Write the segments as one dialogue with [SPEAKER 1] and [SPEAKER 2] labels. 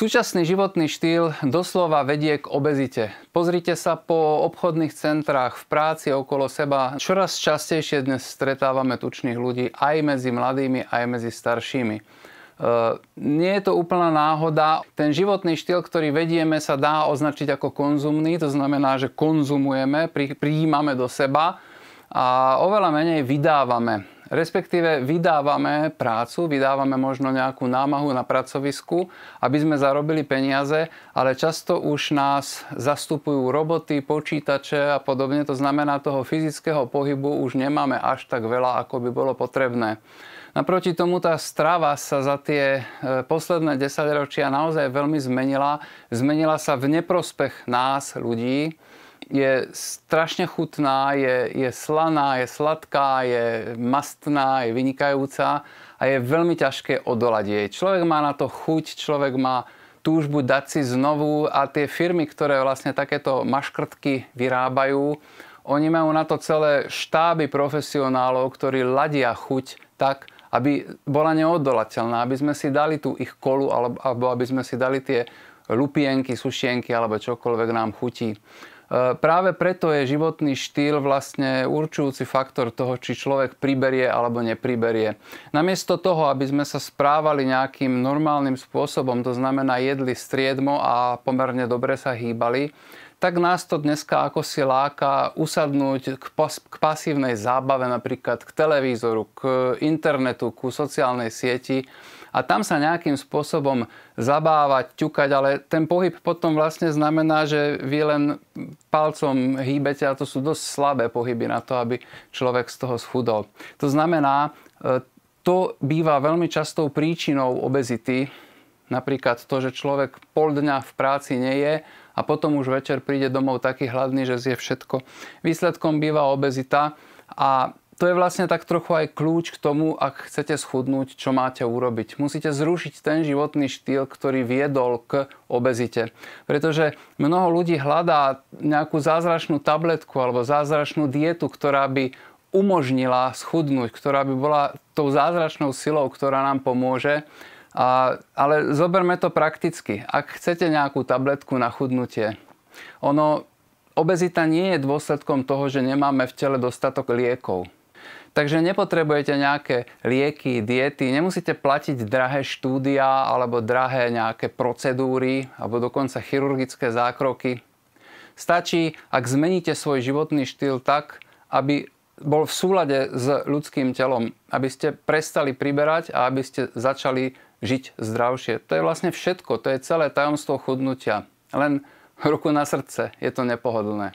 [SPEAKER 1] Súčasný životný štýl doslova vedie k obezite. Pozrite sa po obchodných centrách, v práci okolo seba. Čoraz častejšie dnes stretávame tučných ľudí aj medzi mladými, aj medzi staršími. E, nie je to úplná náhoda. Ten životný štýl, ktorý vedieme, sa dá označiť ako konzumný. To znamená, že konzumujeme, prijímame do seba a oveľa menej vydávame respektíve vydávame prácu, vydávame možno nejakú námahu na pracovisku, aby sme zarobili peniaze, ale často už nás zastupujú roboty, počítače a podobne. To znamená, toho fyzického pohybu už nemáme až tak veľa, ako by bolo potrebné. Naproti tomu tá strava sa za tie e, posledné desaťročia naozaj veľmi zmenila. Zmenila sa v neprospech nás, ľudí je strašne chutná, je, je slaná, je sladká, je mastná, je vynikajúca a je veľmi ťažké odolať jej. Človek má na to chuť, človek má túžbu dať si znovu a tie firmy, ktoré vlastne takéto maškrtky vyrábajú, oni majú na to celé štáby profesionálov, ktorí ladia chuť tak, aby bola neodolateľná, aby sme si dali tú ich kolu alebo aby sme si dali tie lupienky, sušienky alebo čokoľvek nám chutí. E, práve preto je životný štýl vlastne určujúci faktor toho, či človek priberie alebo nepriberie. Namiesto toho, aby sme sa správali nejakým normálnym spôsobom, to znamená jedli striedmo a pomerne dobre sa hýbali, tak nás to dneska ako si láka usadnúť k, pas- k pasívnej zábave, napríklad k televízoru, k internetu, ku sociálnej sieti a tam sa nejakým spôsobom zabávať, ťukať, ale ten pohyb potom vlastne znamená, že vy len palcom hýbete a to sú dosť slabé pohyby na to, aby človek z toho schudol. To znamená, e, to býva veľmi častou príčinou obezity, napríklad to, že človek pol dňa v práci nie je a potom už večer príde domov taký hladný, že zje všetko. Výsledkom býva obezita a to je vlastne tak trochu aj kľúč k tomu, ak chcete schudnúť, čo máte urobiť. Musíte zrušiť ten životný štýl, ktorý viedol k obezite. Pretože mnoho ľudí hľadá nejakú zázračnú tabletku alebo zázračnú dietu, ktorá by umožnila schudnúť, ktorá by bola tou zázračnou silou, ktorá nám pomôže. A, ale zoberme to prakticky. Ak chcete nejakú tabletku na chudnutie, ono, obezita nie je dôsledkom toho, že nemáme v tele dostatok liekov. Takže nepotrebujete nejaké lieky, diety, nemusíte platiť drahé štúdia alebo drahé nejaké procedúry alebo dokonca chirurgické zákroky. Stačí, ak zmeníte svoj životný štýl tak, aby bol v súlade s ľudským telom, aby ste prestali priberať a aby ste začali žiť zdravšie. To je vlastne všetko, to je celé tajomstvo chudnutia. Len ruku na srdce, je to nepohodlné.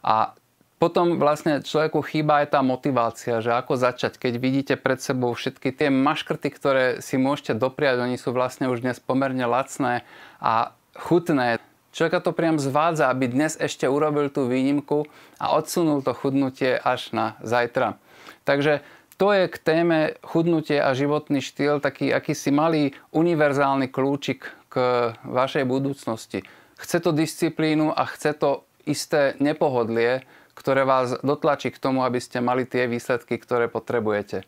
[SPEAKER 1] A potom vlastne človeku chýba aj tá motivácia, že ako začať, keď vidíte pred sebou všetky tie maškrty, ktoré si môžete dopriať, oni sú vlastne už dnes pomerne lacné a chutné. Človeka to priam zvádza, aby dnes ešte urobil tú výnimku a odsunul to chudnutie až na zajtra. Takže to je k téme chudnutie a životný štýl taký akýsi malý univerzálny kľúčik k vašej budúcnosti. Chce to disciplínu a chce to isté nepohodlie, ktoré vás dotlačí k tomu, aby ste mali tie výsledky, ktoré potrebujete.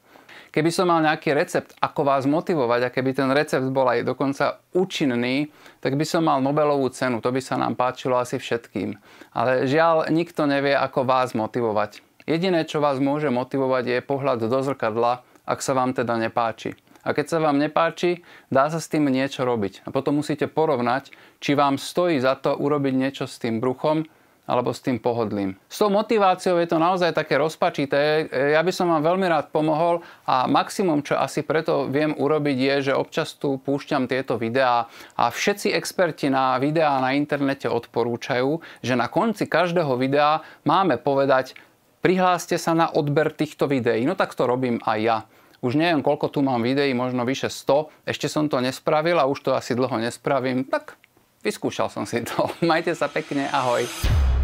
[SPEAKER 1] Keby som mal nejaký recept, ako vás motivovať a keby ten recept bol aj dokonca účinný, tak by som mal Nobelovú cenu. To by sa nám páčilo asi všetkým. Ale žiaľ, nikto nevie, ako vás motivovať. Jediné, čo vás môže motivovať, je pohľad do zrkadla, ak sa vám teda nepáči. A keď sa vám nepáči, dá sa s tým niečo robiť. A potom musíte porovnať, či vám stojí za to urobiť niečo s tým bruchom, alebo s tým pohodlím. S tou motiváciou je to naozaj také rozpačité. E, ja by som vám veľmi rád pomohol a maximum, čo asi preto viem urobiť, je, že občas tu púšťam tieto videá a všetci experti na videá na internete odporúčajú, že na konci každého videa máme povedať prihláste sa na odber týchto videí. No tak to robím aj ja. Už neviem, koľko tu mám videí, možno vyše 100. Ešte som to nespravil a už to asi dlho nespravím. Tak vyskúšal som si to. Majte sa pekne, ahoj.